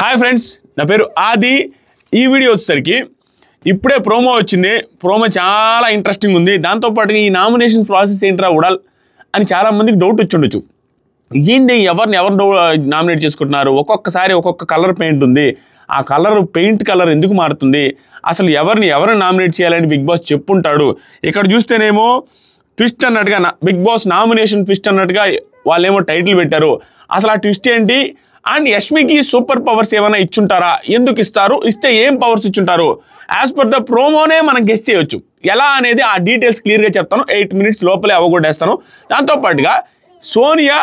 hi friends నా పేరు ఆది ఈ వీడియో వచ్చేసరికి ఇప్పుడే ప్రోమో వచ్చింది ప్రోమో చాలా ఇంట్రెస్టింగ్ ఉంది దాంతోపాటు ఈ నామినేషన్ ప్రాసెస్ ఏంట్రా ఉడాల్ అని చాలామందికి డౌట్ ఉండొచ్చు ఏంది ఎవరిని ఎవరు నామినేట్ చేసుకుంటున్నారు ఒక్కొక్కసారి ఒక్కొక్క కలర్ పెయింట్ ఉంది ఆ కలర్ పెయింట్ కలర్ ఎందుకు మారుతుంది అసలు ఎవరిని ఎవరిని నామినేట్ చేయాలని బిగ్ బాస్ చెప్పుంటాడు ఇక్కడ చూస్తేనేమో ట్విస్ట్ అన్నట్టుగా బిగ్ బాస్ నామినేషన్ ట్విస్ట్ అన్నట్టుగా వాళ్ళేమో టైటిల్ పెట్టారు అసలు ఆ ట్విస్ట్ ఏంటి అండ్ యష్మికి సూపర్ పవర్స్ ఏమైనా ఇచ్చుంటారా ఎందుకు ఇస్తారు ఇస్తే ఏం పవర్స్ ఇచ్చుంటారు యాజ్ పర్ ద ప్రోమోనే మనం గెస్ట్ చేయొచ్చు ఎలా అనేది ఆ డీటెయిల్స్ క్లియర్గా చెప్తాను ఎయిట్ మినిట్స్ లోపలే అవగొట్టేస్తాను దాంతోపాటుగా సోనియా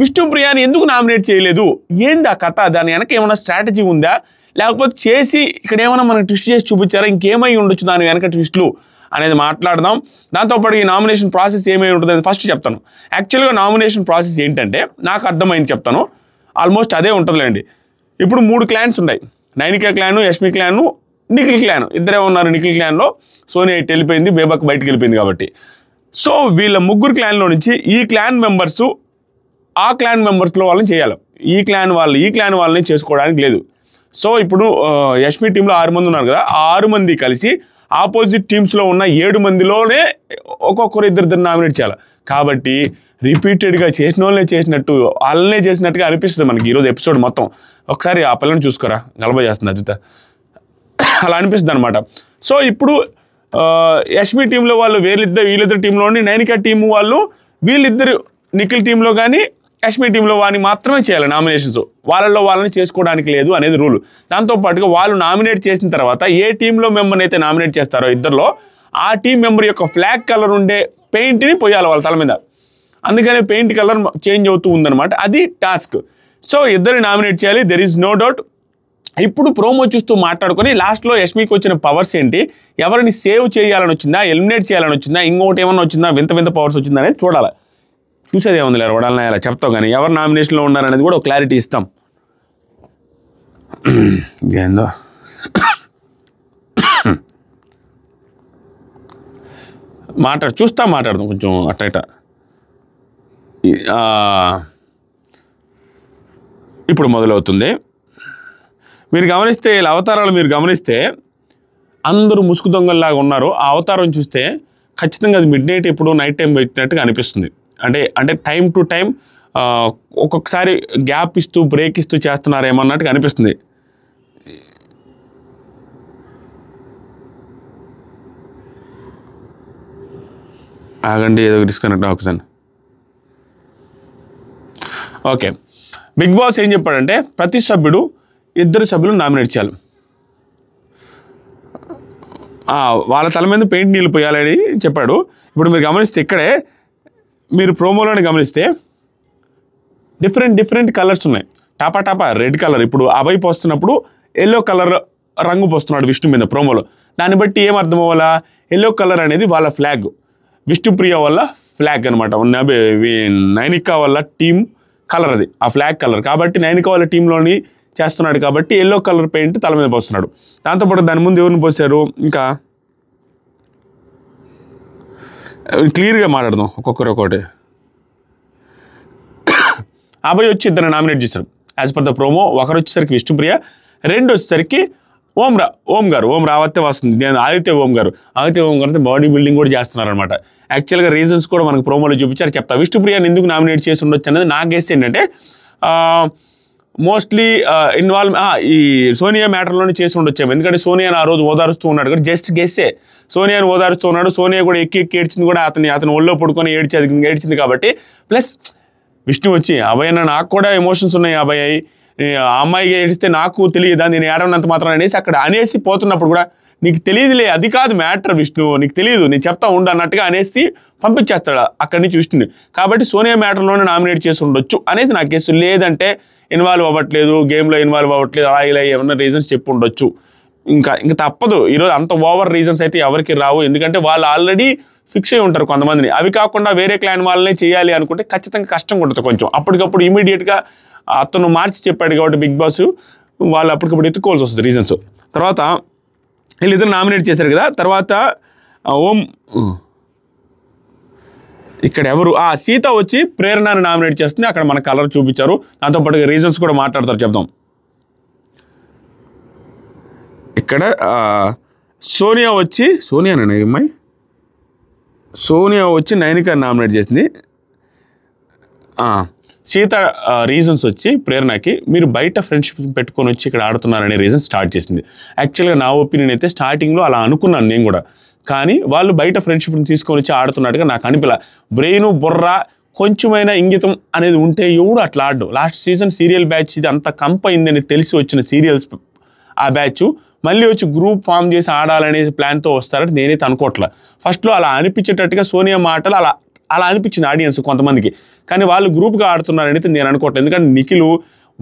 విష్ణుప్రియాని ఎందుకు నామినేట్ చేయలేదు ఏంది ఆ కథ దాని వెనక ఏమైనా స్ట్రాటజీ ఉందా లేకపోతే చేసి ఇక్కడ ఏమైనా మనకు ట్విస్ట్ చేసి చూపించారా ఇంకేమై ఉండొచ్చు దాని వెనక ట్విస్ట్లు అనేది మాట్లాడదాం దాంతోపాటు ఈ నామినేషన్ ప్రాసెస్ ఏమై ఉంటుంది ఫస్ట్ చెప్తాను యాక్చువల్గా నామినేషన్ ప్రాసెస్ ఏంటంటే నాకు అర్థమైంది చెప్తాను ఆల్మోస్ట్ అదే ఉంటుందిలేండి ఇప్పుడు మూడు క్లాన్స్ ఉన్నాయి Nainika clan Yashmi clan Nikhil clan ఇద్దరే ఉన్నారు నిఖిల్ క్లాన్లో సోనియా ఇట్ వెళ్ళిపోయింది బేబాక్ బయటకు వెళ్ళిపోయింది కాబట్టి సో వీళ్ళ ముగ్గురు క్లాన్లో నుంచి ఈ క్లాన్ మెంబర్స్ ఆ క్లాన్ మెంబర్స్లో వాళ్ళని చేయాలి ఈ క్లాన్ వాళ్ళు ఈ క్లాన్ వాళ్ళని చేసుకోవడానికి లేదు సో ఇప్పుడు యష్మి టీంలో ఆరు మంది ఉన్నారు కదా ఆ ఆరు మంది కలిసి ఆపోజిట్ టీమ్స్లో ఉన్న ఏడు మందిలోనే ఒక్కొక్కరు ఇద్దరిద్దరు నామినేట్ చేయాలి కాబట్టి రిపీటెడ్గా చేసిన వాళ్ళే చేసినట్టు వాళ్ళనే చేసినట్టుగా అనిపిస్తుంది మనకి ఈరోజు ఎపిసోడ్ మొత్తం ఒకసారి ఆ పిల్లని చూసుకోరా గలబ చేస్తుంది అజిత అలా అనిపిస్తుంది అనమాట సో ఇప్పుడు యష్మి టీంలో వాళ్ళు వీళ్ళిద్దరు వీళ్ళిద్దరు టీంలో ఉండి నైనికా టీము వాళ్ళు వీళ్ళిద్దరు నిఖిల్ టీంలో కానీ యష్మి టీంలో వాళ్ళని మాత్రమే చేయాలి నామినేషన్స్ వాళ్ళలో వాళ్ళని చేసుకోవడానికి లేదు అనేది రూల్ దాంతోపాటుగా వాళ్ళు నామినేట్ చేసిన తర్వాత ఏ టీంలో మెంబర్ని అయితే నామినేట్ చేస్తారో ఇద్దరిలో ఆ టీం మెంబర్ యొక్క ఫ్లాగ్ కలర్ ఉండే పెయింట్ని పోయాలి వాళ్ళ తల మీద అందుకనే పెయింట్ కలర్ చేంజ్ అవుతూ ఉందన్నమాట అది టాస్క్ సో ఇద్దరు నామినేట్ చేయాలి దెర్ ఈజ్ నో డౌట్ ఇప్పుడు ప్రోమో చూస్తూ మాట్లాడుకొని లాస్ట్లో యష్మికి వచ్చిన పవర్స్ ఏంటి ఎవరిని సేవ్ చేయాలని వచ్చిందా ఎలిమినేట్ చేయాలని వచ్చిందా ఇంకోటి ఏమైనా వచ్చిందా వింత వింత పవర్స్ వచ్చిందా అనేది చూడాలి చూసేది ఏముంది లేరు వడాలని ఇలా చెప్తావు కానీ ఎవరు నామినేషన్లో ఉన్నారనేది కూడా ఒక క్లారిటీ ఇస్తాం ఏందో మాట్లాడు చూస్తా మాట్లాడదాం కొంచెం అట్ట ఇప్పుడు మొదలవుతుంది మీరు గమనిస్తే వీళ్ళ అవతారాలు మీరు గమనిస్తే అందరూ ముసుగు దొంగల్లాగా ఉన్నారు ఆ అవతారం చూస్తే ఖచ్చితంగా అది మిడ్ నైట్ ఎప్పుడు నైట్ టైం పెట్టినట్టుగా అనిపిస్తుంది అంటే అంటే టైం టు టైం ఒక్కొక్కసారి గ్యాప్ ఇస్తూ బ్రేక్ ఇస్తూ చేస్తున్నారేమో అన్నట్టుగా అనిపిస్తుంది ఆగండి ఏదో డిస్కనెక్ట్ ఒకసారి ఓకే బిగ్ బాస్ ఏం చెప్పాడంటే ప్రతి సభ్యుడు ఇద్దరు సభ్యులు నామినేట్ చేయాలి వాళ్ళ తల మీద పెయింట్ నీళ్ళు పోయాలని చెప్పాడు ఇప్పుడు మీరు గమనిస్తే ఇక్కడే మీరు ప్రోమోలోనే గమనిస్తే డిఫరెంట్ డిఫరెంట్ కలర్స్ ఉన్నాయి టాపా టాపా రెడ్ కలర్ ఇప్పుడు వైపు పోస్తున్నప్పుడు ఎల్లో కలర్ రంగు పోస్తున్నాడు విష్ణు మీద ప్రోమోలో దాన్ని బట్టి ఏం అర్థం అవ్వాలా ఎల్లో కలర్ అనేది వాళ్ళ ఫ్లాగ్ విష్ణుప్రియ వల్ల ఫ్లాగ్ అనమాట నైనికా వల్ల టీమ్ కలర్ అది ఆ ఫ్లాగ్ కలర్ కాబట్టి నైనిక టీంలోని చేస్తున్నాడు కాబట్టి ఎల్లో కలర్ పెయింట్ తల మీద పోస్తున్నాడు దాంతోపాటు దాని ముందు ఎవరిని పోసారు ఇంకా క్లియర్గా మాట్లాడదాం ఒక్కొక్కరు ఒకటి అభయ్ వచ్చి ఇద్దరు నామినేట్ చేశారు యాజ్ పర్ ద ప్రోమో ఒకరు వచ్చేసరికి విష్ణుప్రియ రెండు వచ్చేసరికి ఓం రా ఓం గారు ఓం రావతే వస్తుంది నేను ఆదిత్య ఓం గారు ఆదిత్య ఓం గారు బాడీ బిల్డింగ్ కూడా చేస్తున్నారనమాట యాక్చువల్గా రీజన్స్ కూడా మనకు ప్రోమోలో చూపించారు చెప్తా విష్ణుప్రియాని ఎందుకు నామినేట్ చేసి ఉండొచ్చు అనేది నా గెస్ ఏంటంటే మోస్ట్లీ ఇన్వాల్వ్ ఈ సోనియా మ్యాటర్లోనే చేసి ఉండొచ్చాము ఎందుకంటే సోనియాని ఆ రోజు ఓదారుస్తూ ఉన్నాడు కూడా జస్ట్ గెస్సే సోనియాని ఓదారుస్తూ ఉన్నాడు సోనియా కూడా ఎక్కి ఎక్కి ఏడ్చింది కూడా అతని అతను ఒళ్ళో పడుకొని ఏడ్చేది ఏడ్చింది కాబట్టి ప్లస్ విష్ణు వచ్చి అభయ నాకు కూడా ఎమోషన్స్ ఉన్నాయి అబ్బాయి ఆ అమ్మాయికి ఏడిస్తే నాకు తెలియదు నేను ఏడవనంత మాత్రం అనేసి అక్కడ అనేసి పోతున్నప్పుడు కూడా నీకు తెలియదులే అది కాదు మ్యాటర్ విష్ణు నీకు తెలియదు నేను చెప్తా ఉండు అన్నట్టుగా అనేసి పంపించేస్తాడు అక్కడి నుంచి విష్ణుని కాబట్టి సోనియా మ్యాటర్లోనే నామినేట్ చేసి ఉండొచ్చు అనేది నా కేసు లేదంటే ఇన్వాల్వ్ అవ్వట్లేదు గేమ్లో ఇన్వాల్వ్ అవ్వట్లేదు అలా ఇలా ఏమన్నా రీజన్స్ చెప్పి ఉండొచ్చు ఇంకా ఇంక తప్పదు ఈరోజు అంత ఓవర్ రీజన్స్ అయితే ఎవరికి రావు ఎందుకంటే వాళ్ళు ఆల్రెడీ ఫిక్స్ అయి ఉంటారు కొంతమందిని అవి కాకుండా వేరే క్లాన్ వాళ్ళనే చేయాలి అనుకుంటే ఖచ్చితంగా కష్టం ఉంటుంది కొంచెం అప్పటికప్పుడు ఇమీడియట్గా అతను మార్చి చెప్పాడు కాబట్టి బిగ్ బాస్ వాళ్ళు అప్పటికప్పుడు ఎత్తుకోవాల్సి వస్తుంది రీజన్స్ తర్వాత వీళ్ళిద్దరు నామినేట్ చేశారు కదా తర్వాత ఓం ఇక్కడ ఎవరు ఆ సీత వచ్చి ప్రేరణను నామినేట్ చేస్తుంది అక్కడ మన కలర్ చూపించారు దాంతోపాటు రీజన్స్ కూడా మాట్లాడతారు చెప్దాం ఇక్కడ సోనియా వచ్చి సోనియానా అమ్మాయి సోనియా వచ్చి నైనికా నామినేట్ చేసింది సీత రీజన్స్ వచ్చి ప్రేరణకి మీరు బయట ఫ్రెండ్షిప్ పెట్టుకొని వచ్చి ఇక్కడ ఆడుతున్నారనే రీజన్ స్టార్ట్ చేసింది యాక్చువల్గా నా ఒపీనియన్ అయితే స్టార్టింగ్లో అలా అనుకున్నాను నేను కూడా కానీ వాళ్ళు బయట ఫ్రెండ్షిప్ని తీసుకొని వచ్చి ఆడుతున్నట్టుగా నాకు అనిపిలా బ్రెయిన్ బుర్ర కొంచెమైనా ఇంగితం అనేది ఉంటే ఎవడు అట్లా ఆడు లాస్ట్ సీజన్ సీరియల్ బ్యాచ్ ఇది అంత కంప అయిందని తెలిసి వచ్చిన సీరియల్స్ ఆ బ్యాచ్ మళ్ళీ వచ్చి గ్రూప్ ఫామ్ చేసి ఆడాలనే ప్లాన్తో వస్తారని నేనైతే అనుకోవట్లే ఫస్ట్లో అలా అనిపించేటట్టుగా సోనియా మాటలు అలా అలా అనిపించింది ఆడియన్స్ కొంతమందికి కానీ వాళ్ళు గ్రూప్గా ఆడుతున్నారనైతే నేను అనుకోవట్లేదు ఎందుకంటే నిఖిలు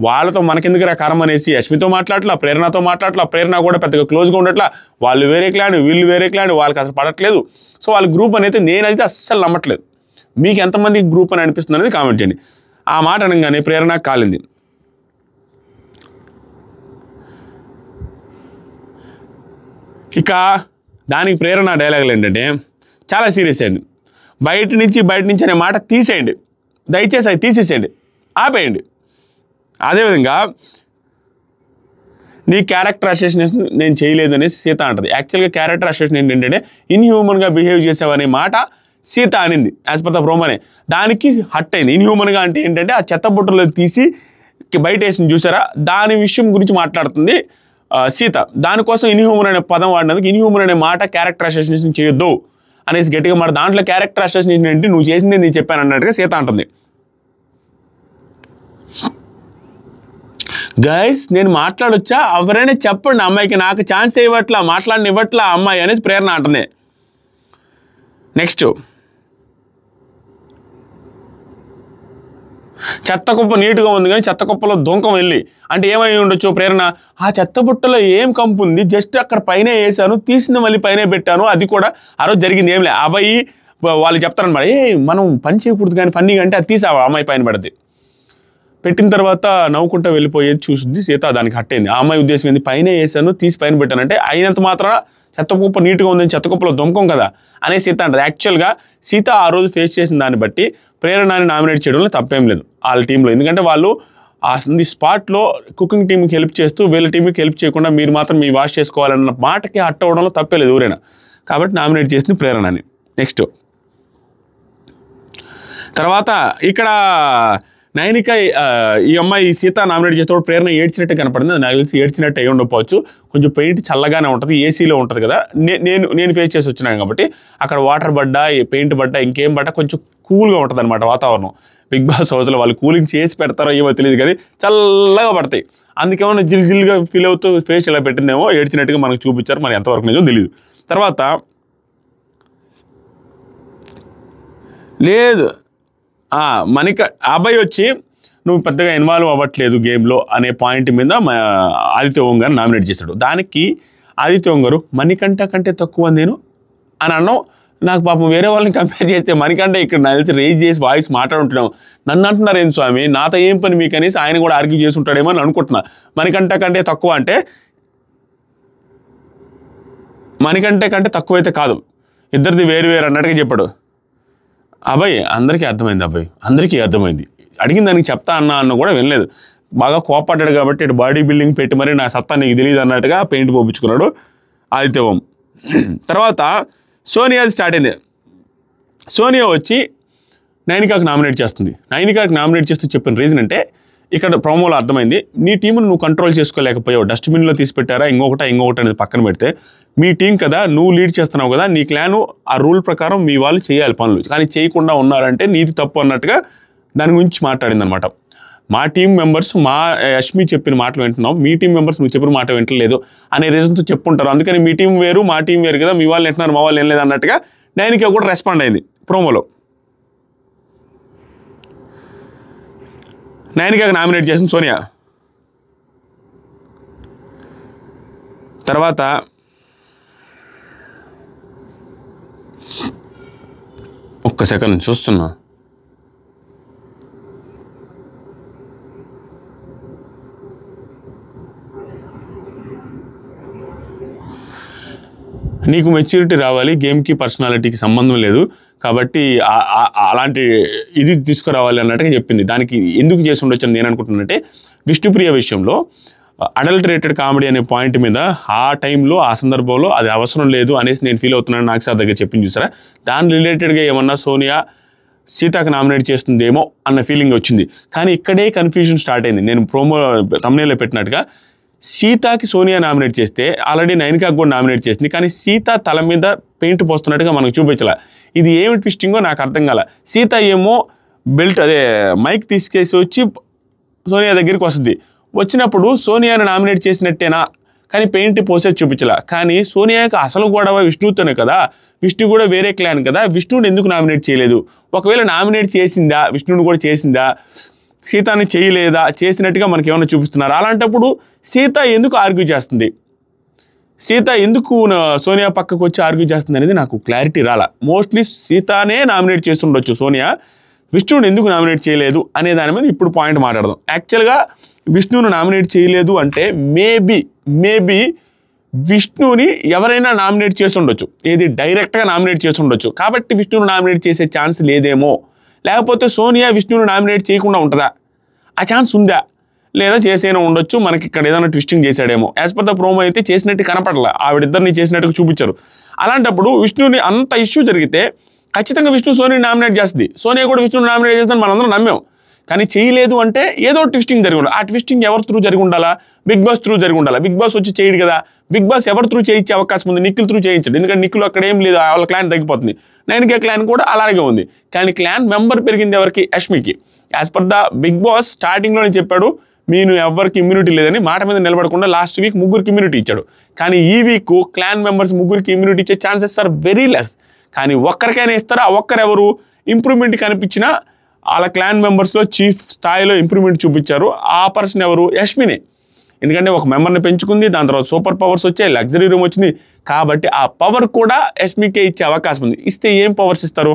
వాళ్ళతో మనకెందుకురా కరం అనేసి యశ్మితో మాట్లాడట్లా ప్రేరణతో మాట్లాడట్లా ప్రేరణ కూడా పెద్దగా క్లోజ్గా ఉండట్లా వాళ్ళు వేరే క్లాండ్ వీళ్ళు వేరే క్లాండ్ వాళ్ళకి అసలు పడట్లేదు సో వాళ్ళ గ్రూప్ అనేది నేనైతే అస్సలు నమ్మట్లేదు మీకు ఎంతమంది గ్రూప్ అని అనిపిస్తుంది అనేది కామెంట్ చేయండి ఆ మాట అనగానే ప్రేరణ కాలింది ఇక దానికి ప్రేరణ డైలాగులు ఏంటంటే చాలా సీరియస్ అయింది బయట నుంచి బయట నుంచి అనే మాట తీసేయండి దయచేసి అది తీసేసేయండి ఆపేయండి అదేవిధంగా నీ క్యారెక్టర్ అసోసియేషన్ నేను చేయలేదు అనేసి సీత అంటది యాక్చువల్గా క్యారెక్టర్ అసోసియేషన్ ఏంటంటే ఇన్హ్యూమన్గా బిహేవ్ చేసావనే మాట సీత అనింది యాజ్ పర్ ద ప్రోమనే దానికి హట్ అయింది ఇన్హ్యూమన్గా అంటే ఏంటంటే ఆ చెత్త బుట్టలో తీసి బయట వేసి చూసారా దాని విషయం గురించి మాట్లాడుతుంది సీత దానికోసం ఇన్హ్యూమన్ అనే పదం వాడినందుకు ఇన్హ్యూమన్ అనే మాట క్యారెక్టర్ అసోసియేషన్ చేయొద్దు అనేసి గట్టిగా మరి దాంట్లో క్యారెక్టర్ అసోసియేషన్ ఏంటి నువ్వు చేసింది నేను చెప్పాను అన్నట్టుగా సీత అంటుంది గైస్ నేను మాట్లాడొచ్చా ఎవరైనా చెప్పండి అమ్మాయికి నాకు ఛాన్స్ ఇవ్వట్లా ఇవ్వట్లా అమ్మాయి అనేది ప్రేరణ అంటుంది నెక్స్ట్ చెత్త కుప్ప నీట్గా ఉంది కానీ చెత్త కుప్పలో దుంకం వెళ్ళి అంటే ఏమై ఉండొచ్చు ప్రేరణ ఆ చెత్త బుట్టలో ఏం కంపు ఉంది జస్ట్ అక్కడ పైన వేసాను తీసింది మళ్ళీ పైన పెట్టాను అది కూడా ఆ రోజు జరిగింది ఏం లేదు అబ్బాయి వాళ్ళు చెప్తారనమాట ఏ మనం పని చేయకూడదు కానీ ఫన్నీ అంటే అది తీసావా అమ్మాయి పైన పడింది పెట్టిన తర్వాత నవ్వుకుంటా వెళ్ళిపోయేది చూసింది సీత దానికి హట్టయింది ఆ అమ్మాయి ఉద్దేశం ఏంది పైన వేసాను తీసి పైన పెట్టాను అంటే అయినంత మాత్రం చెత్త కుప్ప నీట్గా ఉందని చెత్త కుప్పలో దొంకం కదా అనే సీత అంటది యాక్చువల్గా సీత ఆ రోజు ఫేస్ చేసిన దాన్ని బట్టి ప్రేరణని నామినేట్ చేయడంలో తప్పేం లేదు వాళ్ళ టీంలో ఎందుకంటే వాళ్ళు ది స్పాట్లో కుకింగ్ టీంకి హెల్ప్ చేస్తూ వీళ్ళ టీంకి హెల్ప్ చేయకుండా మీరు మాత్రం మీ వాష్ చేసుకోవాలన్న మాటకి అట్ట అవడంలో లేదు ఎవరైనా కాబట్టి నామినేట్ చేసింది ప్రేరణని నెక్స్ట్ తర్వాత ఇక్కడ నయనిక ఈ అమ్మాయి సీత నామినేట్ చేసేటప్పుడు ప్రేరణ ఏడ్చినట్టు కనపడింది నాకు తెలిసి ఏడ్చినట్టు అయ్యి ఉండకపోవచ్చు కొంచెం పెయింట్ చల్లగానే ఉంటుంది ఏసీలో ఉంటుంది కదా నేను నేను ఫేస్ చేసి వచ్చినాను కాబట్టి అక్కడ వాటర్ పడ్డా పెయింట్ పడ్డా ఇంకేం పడ్డా కొంచెం కూల్గా ఉంటుంది అనమాట వాతావరణం బిగ్ బాస్ హౌస్లో వాళ్ళు కూలింగ్ చేసి పెడతారో ఏమో తెలియదు కానీ చల్లగా పడతాయి అందుకేమన్నా జిల్ జిల్గా ఫీల్ అవుతూ ఫేస్ ఇలా పెట్టిందేమో ఏడ్చినట్టుగా మనకు చూపించారు మరి ఎంతవరకు నిజం తెలియదు తర్వాత లేదు మణిక అబ్బాయి వచ్చి నువ్వు పెద్దగా ఇన్వాల్వ్ అవ్వట్లేదు గేమ్లో అనే పాయింట్ మీద ఆదిత్య ఓం గారు నామినేట్ చేశాడు దానికి ఆదిత్య ఓం గారు మణికంట కంటే తక్కువ నేను అని అన్నావు నాకు పాపం వేరే వాళ్ళని కంపేర్ చేస్తే మనకంటే ఇక్కడ నాకు తెలిసి రేజ్ చేసి వాయిస్ మాట్లాడుంటున్నాం నన్ను అంటున్నారు ఏం స్వామి నాతో ఏం పని మీకు అనేసి ఆయన కూడా ఆర్గ్యూ చేసి ఉంటాడేమో అని అనుకుంటున్నా మనకంటే కంటే తక్కువ అంటే మనకంటే కంటే తక్కువ అయితే కాదు ఇద్దరిది వేరు వేరు అన్నట్టుగా చెప్పాడు అబ్బాయి అందరికీ అర్థమైంది అబ్బాయి అందరికీ అర్థమైంది అడిగిన దానికి చెప్తా అన్నా అన్న కూడా వినలేదు బాగా కోపడ్డాడు కాబట్టి ఇటు బాడీ బిల్డింగ్ పెట్టి మరి నా సత్తా నీకు తెలియదు అన్నట్టుగా పెయింట్ పోపించుకున్నాడు ఆదిత్యవం తర్వాత సోనియా స్టార్ట్ అయింది సోనియా వచ్చి నైనికాకు నామినేట్ చేస్తుంది నైనికాకు నామినేట్ చేస్తూ చెప్పిన రీజన్ అంటే ఇక్కడ ప్రోమోలో అర్థమైంది నీ టీంను నువ్వు కంట్రోల్ చేసుకోలేకపోయావు డస్ట్బిన్లో తీసి పెట్టారా ఇంకొకట ఇంకొకటి అనేది పక్కన పెడితే మీ టీం కదా నువ్వు లీడ్ చేస్తున్నావు కదా నీ క్లాను ఆ రూల్ ప్రకారం మీ వాళ్ళు చేయాలి పనులు కానీ చేయకుండా ఉన్నారంటే నీది తప్పు అన్నట్టుగా దాని గురించి మాట్లాడింది అనమాట మా టీం మెంబర్స్ మా అశ్మి చెప్పిన మాటలు వింటున్నాం మీ టీం మెంబర్స్ నువ్వు చెప్పిన మాట వింటలేదు అనే రీజన్తో చెప్పుంటారు అందుకని మీ టీం వేరు మా టీం వేరు కదా మీ వాళ్ళు వింటున్నారు మా వాళ్ళు ఏం లేదు అన్నట్టుగా ఇంకా కూడా రెస్పాండ్ అయింది ప్రోమోలో నయనికాకు నామినేట్ చేసింది సోనియా తర్వాత ఒక్క సెకండ్ చూస్తున్నా నీకు మెచ్యూరిటీ రావాలి గేమ్కి పర్సనాలిటీకి సంబంధం లేదు కాబట్టి అలాంటి ఇది తీసుకురావాలి అన్నట్టుగా చెప్పింది దానికి ఎందుకు చేసి ఉండొచ్చు నేను అనుకుంటున్నానంటే విష్ణుప్రియ విషయంలో అడల్టరేటెడ్ కామెడీ అనే పాయింట్ మీద ఆ టైంలో ఆ సందర్భంలో అది అవసరం లేదు అనేసి నేను ఫీల్ అవుతున్నాను నాకు సార్ దగ్గర చెప్పింది చూసారా దాని రిలేటెడ్గా ఏమన్నా సోనియా సీతాకు నామినేట్ చేస్తుందేమో అన్న ఫీలింగ్ వచ్చింది కానీ ఇక్కడే కన్ఫ్యూజన్ స్టార్ట్ అయింది నేను ప్రోమో తమిళలో పెట్టినట్టుగా సీతాకి సోనియా నామినేట్ చేస్తే ఆల్రెడీ నైన్కాకి కూడా నామినేట్ చేసింది కానీ సీత తల మీద పెయింట్ పోస్తున్నట్టుగా మనకు చూపించాల ఇది ఏమి ట్విస్టింగో నాకు అర్థం కాల సీత ఏమో బెల్ట్ అదే మైక్ తీసుకేసి వచ్చి సోనియా దగ్గరికి వస్తుంది వచ్చినప్పుడు సోనియాని నామినేట్ చేసినట్టేనా కానీ పెయింట్ పోసే చూపించలా కానీ సోనియాకి అసలు గొడవ విష్ణువుతోనే కదా విష్ణు కూడా వేరే క్లాన్ కదా విష్ణువుని ఎందుకు నామినేట్ చేయలేదు ఒకవేళ నామినేట్ చేసిందా విష్ణువుని కూడా చేసిందా సీతని చేయలేదా చేసినట్టుగా మనకి ఏమైనా చూపిస్తున్నారు అలాంటప్పుడు సీత ఎందుకు ఆర్గ్యూ చేస్తుంది సీత ఎందుకు సోనియా పక్కకు వచ్చి ఆర్గ్యూ చేస్తుంది అనేది నాకు క్లారిటీ రాలా మోస్ట్లీ సీతానే నామినేట్ చేస్తుండొచ్చు సోనియా విష్ణువుని ఎందుకు నామినేట్ చేయలేదు అనే దాని మీద ఇప్పుడు పాయింట్ మాట్లాడదాం యాక్చువల్గా విష్ణువుని నామినేట్ చేయలేదు అంటే మేబీ మేబీ విష్ణువుని ఎవరైనా నామినేట్ చేసి ఉండొచ్చు ఏది డైరెక్ట్గా నామినేట్ చేసి ఉండొచ్చు కాబట్టి విష్ణువుని నామినేట్ చేసే ఛాన్స్ లేదేమో లేకపోతే సోనియా విష్ణును నామినేట్ చేయకుండా ఉంటుందా ఆ ఛాన్స్ ఉందా లేదా చేసేనా ఉండొచ్చు మనకి ఇక్కడ ఏదైనా ట్విస్టింగ్ చేశాడేమో యాజ్ పర్ ద ప్రోమో అయితే చేసినట్టు కనపడలే ఆవిడిద్దరిని చేసినట్టుగా చూపించారు అలాంటప్పుడు విష్ణుని అంత ఇష్యూ జరిగితే ఖచ్చితంగా విష్ణు సోనీని నామినేట్ చేస్తుంది సోనియా కూడా విష్ణుని నామినేట్ చేస్తుందని మనందరం నమ్మాం కానీ చేయలేదు అంటే ఏదో ట్విస్టింగ్ జరిగి ఉండాలి ఆ ట్విస్టింగ్ ఎవరి త్రూ జరిగి ఉండాలా బిగ్ బాస్ త్రూ జరిగి ఉండాలి బిగ్ బాస్ వచ్చి చేయడు కదా బిగ్ బాస్ ఎవరి త్రూ చేయించే అవకాశం ఉంది నిక్కుల త్రూ చేయించండి ఎందుకంటే నిక్కులు అక్కడ ఏం లేదు వాళ్ళ క్లాన్ తగ్గిపోతుంది నైన్కే క్లాన్ కూడా అలాగే ఉంది కానీ క్లాన్ మెంబర్ పెరిగింది ఎవరికి యష్మికి as per the Bigg Boss స్టార్టింగ్లోనే చెప్పాడు మీను ఎవరికి ఇమ్యూనిటీ లేదని మాట మీద నిలబడకుండా లాస్ట్ వీక్ ముగ్గురికి ఇమ్యూనిటీ ఇచ్చాడు కానీ ఈ వీక్ క్లాన్ మెంబర్స్ ముగ్గురికి ఇమ్యూనిటీ ఇచ్చే ఛాన్సెస్ ఆర్ వెరీ లెస్ కానీ ఒక్కరికైనా ఇస్తారా ఒక్కరెవరు ఇంప్రూవ్మెంట్ కనిపించినా వాళ్ళ క్లాన్ మెంబర్స్లో చీఫ్ స్థాయిలో ఇంప్రూవ్మెంట్ చూపించారు ఆ పర్సన్ ఎవరు యష్మినే ఎందుకంటే ఒక మెంబర్ని పెంచుకుంది దాని తర్వాత సూపర్ పవర్స్ వచ్చాయి లగ్జరీ రూమ్ వచ్చింది కాబట్టి ఆ పవర్ కూడా యష్మికే ఇచ్చే అవకాశం ఉంది ఇస్తే ఏం పవర్స్ ఇస్తారు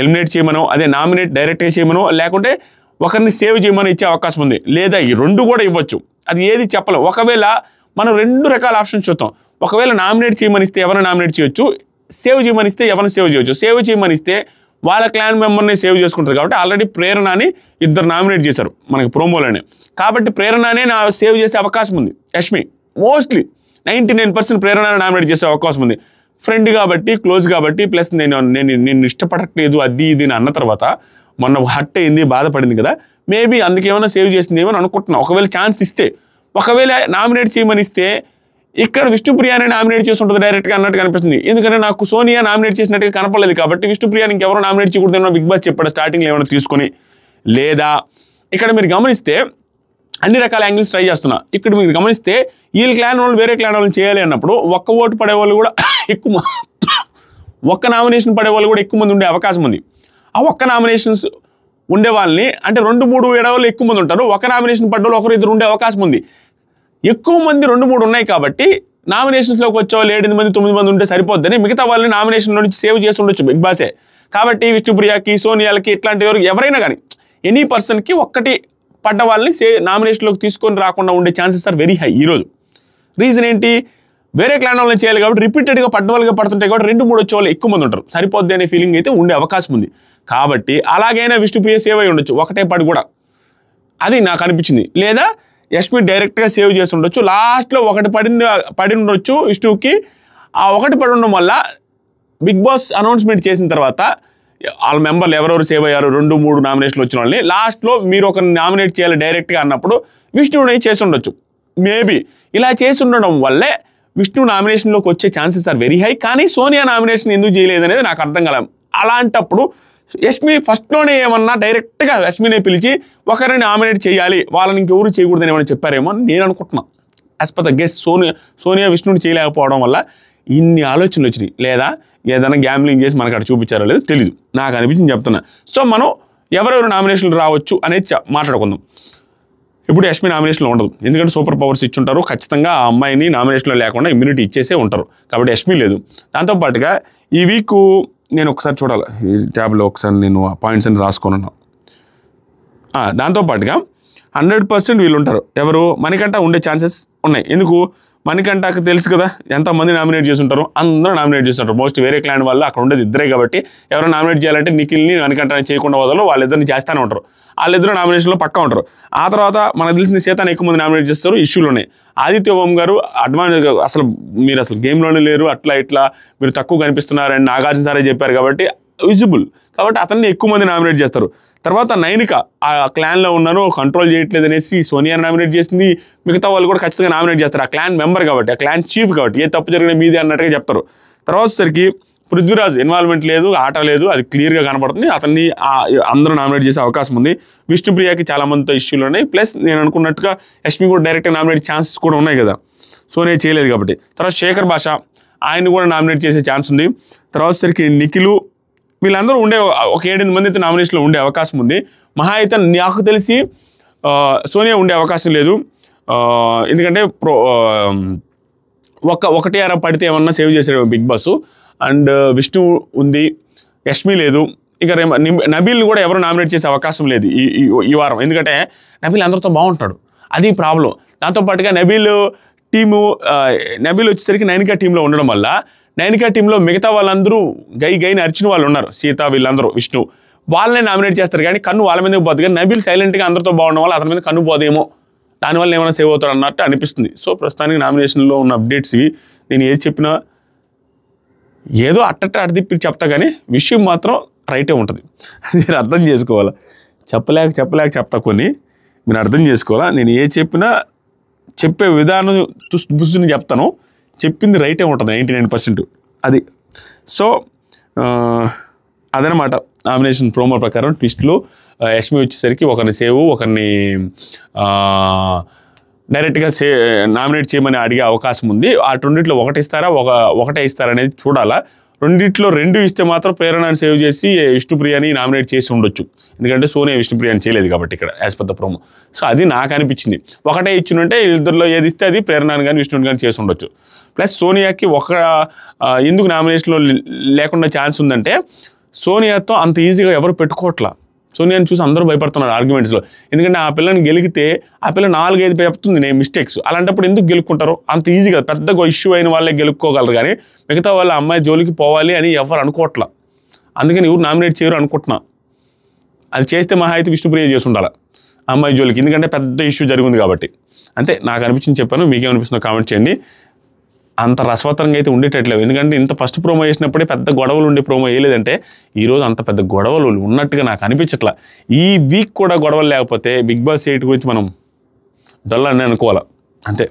ఎలిమినేట్ చేయమనో అదే నామినేట్ డైరెక్ట్గా చేయమనో లేకుంటే ఒకరిని సేవ్ చేయమని ఇచ్చే అవకాశం ఉంది లేదా ఈ రెండు కూడా ఇవ్వచ్చు అది ఏది చెప్పలేం ఒకవేళ మనం రెండు రకాల ఆప్షన్స్ చూద్దాం ఒకవేళ నామినేట్ చేయమని ఇస్తే ఎవరిని నామినేట్ చేయొచ్చు సేవ్ చేయమని ఇస్తే ఎవరిని సేవ్ చేయొచ్చు సేవ్ చేయమని ఇస్తే వాళ్ళ క్లాన్ మెంబర్ని సేవ్ చేసుకుంటారు కాబట్టి ఆల్రెడీ ప్రేరణని ఇద్దరు నామినేట్ చేశారు మనకి ప్రోమోలోనే కాబట్టి ప్రేరణనే నా సేవ్ చేసే అవకాశం ఉంది Yashmi mostly ninety nine percent Prerana nominate చేసే అవకాశం ఉంది ఫ్రెండ్ కాబట్టి క్లోజ్ కాబట్టి ప్లస్ నేను నేను నేను ఇష్టపడట్లేదు అది ఇది అన్న తర్వాత మొన్న హట్ అయింది బాధపడింది కదా మేబీ అందుకేమైనా సేవ్ చేసిందేమో అనుకుంటున్నాను ఒకవేళ ఛాన్స్ ఇస్తే ఒకవేళ నామినేట్ చేయమని ఇస్తే ఇక్కడ విష్ణుప్రియాని నామినేట్ చేసి ఉంటుంది డైరెక్ట్గా అన్నట్టు కనిపిస్తుంది ఎందుకంటే నాకు సోనియా నామినేట్ చేసినట్టుగా కనపడలేదు కాబట్టి విష్ణుప్రియాని ఇంకెవరో నామినేట్ చేయకూడదు బిగ్ బాస్ చెప్పాడు స్టార్టింగ్లో ఏమైనా తీసుకొని లేదా ఇక్కడ మీరు గమనిస్తే అన్ని రకాల యాంగిల్స్ ట్రై చేస్తున్నా ఇక్కడ మీరు గమనిస్తే వీళ్ళు క్లాన్ వాళ్ళు వేరే క్లాన్ వాళ్ళని చేయాలి అన్నప్పుడు ఒక్క ఓటు పడేవాళ్ళు కూడా ఎక్కువ ఒక్క నామినేషన్ పడేవాళ్ళు కూడా ఎక్కువ మంది ఉండే అవకాశం ఉంది ఆ ఒక్క నామినేషన్స్ ఉండే వాళ్ళని అంటే రెండు మూడు ఏడవాళ్ళు ఎక్కువ మంది ఉంటారు ఒక నామినేషన్ వాళ్ళు ఒకరు ఇద్దరు ఉండే అవకాశం ఉంది ఎక్కువ మంది రెండు మూడు ఉన్నాయి కాబట్టి నామినేషన్స్లోకి వచ్చే వాళ్ళు ఏడు మంది తొమ్మిది మంది ఉంటే సరిపోద్దని మిగతా వాళ్ళని నామినేషన్లో నుంచి సేవ్ చేసి ఉండొచ్చు బిగ్ బాసే కాబట్టి విష్ణుప్రియాకి సోనియాలకి ఇట్లాంటి వరకు ఎవరైనా కానీ ఎనీ పర్సన్కి ఒక్కటి పడ్డ వాళ్ళని సే నామినేషన్లోకి తీసుకొని రాకుండా ఉండే ఛాన్సెస్ ఆర్ వెరీ హై ఈరోజు రీజన్ ఏంటి వేరే క్లాన్ వాళ్ళని చేయాలి కాబట్టి రిపీటెడ్గా వాళ్ళకి పడుతుంటాయి కాబట్టి రెండు మూడు వచ్చే వాళ్ళు ఎక్కువ మంది ఉంటారు సరిపోద్ది అనే ఫీలింగ్ అయితే ఉండే అవకాశం ఉంది కాబట్టి అలాగైనా విష్ణుప్రియ సేవ్ అయి ఉండొచ్చు ఒకటే పడి కూడా అది నాకు అనిపించింది లేదా ఎస్పీ డైరెక్ట్గా సేవ్ చేసి ఉండొచ్చు లాస్ట్లో ఒకటి పడింది పడి ఉండొచ్చు ఇష్యూకి ఆ ఒకటి పడి ఉండడం వల్ల బిగ్ బాస్ అనౌన్స్మెంట్ చేసిన తర్వాత వాళ్ళ మెంబర్లు ఎవరెవరు సేవ్ అయ్యారు రెండు మూడు నామినేషన్లు వచ్చిన వాళ్ళని లాస్ట్లో మీరు ఒకరిని నామినేట్ చేయాలి డైరెక్ట్గా అన్నప్పుడు విష్ణువుని చేసి ఉండొచ్చు మేబీ ఇలా చేసి ఉండడం వల్లే విష్ణు నామినేషన్లోకి వచ్చే ఛాన్సెస్ ఆర్ వెరీ హై కానీ సోనియా నామినేషన్ ఎందుకు చేయలేదనేది నాకు అర్థం కాలం అలాంటప్పుడు యష్మి ఫస్ట్లోనే ఏమన్నా డైరెక్ట్గా యష్మినే పిలిచి ఒకరిని నామినేట్ చేయాలి వాళ్ళని ఇంకెవరు చేయకూడదని ఏమైనా చెప్పారేమో అని నేను అనుకుంటున్నాను as per the guess Sonia Sonia విష్ణుని చేయలేకపోవడం వల్ల ఇన్ని ఆలోచనలు వచ్చినాయి లేదా ఏదైనా గ్యాంబ్లింగ్ చేసి మనకు అక్కడ చూపించారో లేదో తెలియదు నాకు అనిపించింది చెప్తున్నా సో మనం ఎవరెవరు నామినేషన్లు రావచ్చు అనేది మాట్లాడుకుందాం ఇప్పుడు యష్మి నామినేషన్లో ఉండదు ఎందుకంటే సూపర్ పవర్స్ ఇచ్చుంటారు ఖచ్చితంగా ఆ అమ్మాయిని నామినేషన్లో లేకుండా ఇమ్యూనిటీ ఇచ్చేసే ఉంటారు కాబట్టి యష్మి లేదు దాంతోపాటుగా ఈ వీక్ నేను ఒకసారి చూడాలి ఈ ట్యాబ్లో ఒకసారి నేను ఆ పాయింట్స్ అని రాసుకోనున్నా దాంతోపాటుగా హండ్రెడ్ పర్సెంట్ వీళ్ళు ఉంటారు ఎవరు మనకంట ఉండే ఛాన్సెస్ ఉన్నాయి ఎందుకు మణికంఠకు తెలుసు కదా ఎంతమంది నామినేట్ చేస్తుంటారు అందరూ నామినేట్ చేస్తుంటారు మోస్ట్ వేరే క్లాన్ వాళ్ళు అక్కడ ఉండేది ఇద్దరే కాబట్టి ఎవరైనా నామినేట్ చేయాలంటే నిఖిల్ని మణికంఠని చేయకుండా వదలో వాళ్ళిద్దరిని చేస్తూనే ఉంటారు వాళ్ళిద్దరూ నామినేషన్లో పక్కా ఉంటారు ఆ తర్వాత మనకు తెలిసిన సీతాన్ని ఎక్కువ మంది నామినేట్ చేస్తారు ఇష్యూలు ఉన్నాయి ఆదిత్య ఓం గారు అడ్వాన్స్ అసలు మీరు అసలు గేమ్లోనే లేరు అట్లా ఇట్లా మీరు తక్కువ కనిపిస్తున్నారని నాగార్జున సారే చెప్పారు కాబట్టి విజిబుల్ కాబట్టి అతన్ని ఎక్కువ మంది నామినేట్ చేస్తారు తర్వాత నైనిక ఆ క్లాన్లో ఉన్నాను కంట్రోల్ చేయట్లేదు అనేసి సోనియా నామినేట్ చేసింది మిగతా వాళ్ళు కూడా ఖచ్చితంగా నామినేట్ చేస్తారు ఆ క్లాన్ మెంబర్ కాబట్టి ఆ క్లాన్ చీఫ్ కాబట్టి ఏ తప్పు జరిగిన మీదే అన్నట్టుగా చెప్తారు తర్వాత సరికి పృథ్వీరాజ్ ఇన్వాల్వ్మెంట్ లేదు ఆట లేదు అది క్లియర్గా కనపడుతుంది అతన్ని అందరూ నామినేట్ చేసే అవకాశం ఉంది విష్ణుప్రియాకి చాలామందితో ఇష్యూలు ఉన్నాయి ప్లస్ నేను అనుకున్నట్టుగా యష్మి కూడా డైరెక్ట్గా నామినేట్ ఛాన్సెస్ కూడా ఉన్నాయి కదా సో నేను చేయలేదు కాబట్టి తర్వాత శేఖర్ భాష ఆయన కూడా నామినేట్ చేసే ఛాన్స్ ఉంది తర్వాత సరికి నిఖిలు వీళ్ళందరూ ఉండే ఒక ఏడెనిమిది మంది అయితే నామినేషన్లో ఉండే అవకాశం ఉంది మహా అయితే నాకు తెలిసి సోనియా ఉండే అవకాశం లేదు ఎందుకంటే ప్రో ఒక ఒకటి అర పడితే ఏమన్నా సేవ్ చేసాడు బిగ్ బాస్ అండ్ విష్ణు ఉంది యష్మి లేదు ఇక రేమ నబీల్ని కూడా ఎవరు నామినేట్ చేసే అవకాశం లేదు ఈ ఈ వారం ఎందుకంటే నబీల్ అందరితో బాగుంటాడు అది ప్రాబ్లం దాంతోపాటుగా నబీలు టీము నబీల్ వచ్చేసరికి నైనికా టీంలో ఉండడం వల్ల నైనికా టీంలో మిగతా వాళ్ళందరూ గై గైని అరిచిన వాళ్ళు ఉన్నారు సీత వీళ్ళందరూ విష్ణు వాళ్ళనే నామినేట్ చేస్తారు కానీ కన్ను వాళ్ళ మీద పోదు కానీ నబీల్ సైలెంట్గా అందరితో బాగుండడం వల్ల అతని మీద కన్ను పోదేమో దానివల్ల ఏమైనా సేవ్ అవుతాడు అన్నట్టు అనిపిస్తుంది సో ప్రస్తుతానికి నామినేషన్లో ఉన్న అప్డేట్స్ ఇవి నేను ఏది చెప్పినా ఏదో అట్టట్ట అడదిప్పి చెప్తా కానీ విషయం మాత్రం రైటే ఉంటుంది నేను అర్థం చేసుకోవాలా చెప్పలేక చెప్పలేక చెప్తా కొన్ని మీరు అర్థం చేసుకోవాలా నేను ఏ చెప్పినా చెప్పే విధానం దుస్తుని చెప్తాను చెప్పింది రైటే ఉంటుంది నైంటీ నైన్ పర్సెంట్ అది సో అదనమాట నామినేషన్ ప్రోమో ప్రకారం ట్విస్ట్లో యష్మి వచ్చేసరికి ఒకరిని సేవ్ ఒకరిని డైరెక్ట్గా సే నామినేట్ చేయమని అడిగే అవకాశం ఉంది ఆ రెండిట్లో ఒకటి ఇస్తారా ఒక ఒకటే ఇస్తారా అనేది చూడాలా రెండిట్లో రెండు ఇస్తే మాత్రం ప్రేరణను సేవ్ చేసి విష్ణుప్రియాని నామినేట్ చేసి ఉండొచ్చు ఎందుకంటే సోనియా విష్ణుప్రియాని చేయలేదు కాబట్టి ఇక్కడ యాజ్ పెద్ద ప్రోమో సో అది నాకు అనిపించింది ఒకటే ఇచ్చినంటే ఇద్దరిలో ఏది ఇస్తే అది ప్రేరణను కానీ విష్ణుని కానీ చేసి ఉండొచ్చు ప్లస్ సోనియాకి ఒక ఎందుకు నామినేషన్లో లేకుండా ఛాన్స్ ఉందంటే సోనియాతో అంత ఈజీగా ఎవరు పెట్టుకోవట్లా సో నేను చూసి అందరూ భయపడుతున్నారు ఆర్గ్యుమెంట్స్లో ఎందుకంటే ఆ పిల్లని గెలిగితే ఆ పిల్ల నాలుగైదు చెప్తుంది నేను మిస్టేక్స్ అలాంటప్పుడు ఎందుకు గెలుక్కుంటారు అంత ఈజీ కదా పెద్దగా ఇష్యూ అయిన వాళ్ళే గెలుక్కోగలరు కానీ మిగతా వాళ్ళ అమ్మాయి జోలికి పోవాలి అని ఎవరు అనుకోవట్లా అందుకని ఎవరు నామినేట్ చేయరు అనుకుంటున్నా అది చేస్తే మహా అయితే విష్ణుప్రియ చేసి ఉండాలి అమ్మాయి జోలికి ఎందుకంటే పెద్ద ఇష్యూ జరిగింది కాబట్టి అంతే నాకు అనిపించింది చెప్పాను మీకేమనిపిస్తుందో కామెంట్ చేయండి అంత రసవత్తరంగా అయితే ఉండేటట్లేవు ఎందుకంటే ఇంత ఫస్ట్ ప్రోమో చేసినప్పుడే పెద్ద గొడవలు ఉండే ప్రోమో వేయలేదంటే ఈరోజు అంత పెద్ద గొడవలు ఉన్నట్టుగా నాకు అనిపించట్లా ఈ వీక్ కూడా గొడవలు లేకపోతే బిగ్ బాస్ ఎయిట్ గురించి మనం డల్ అని అనుకోవాలి అంతే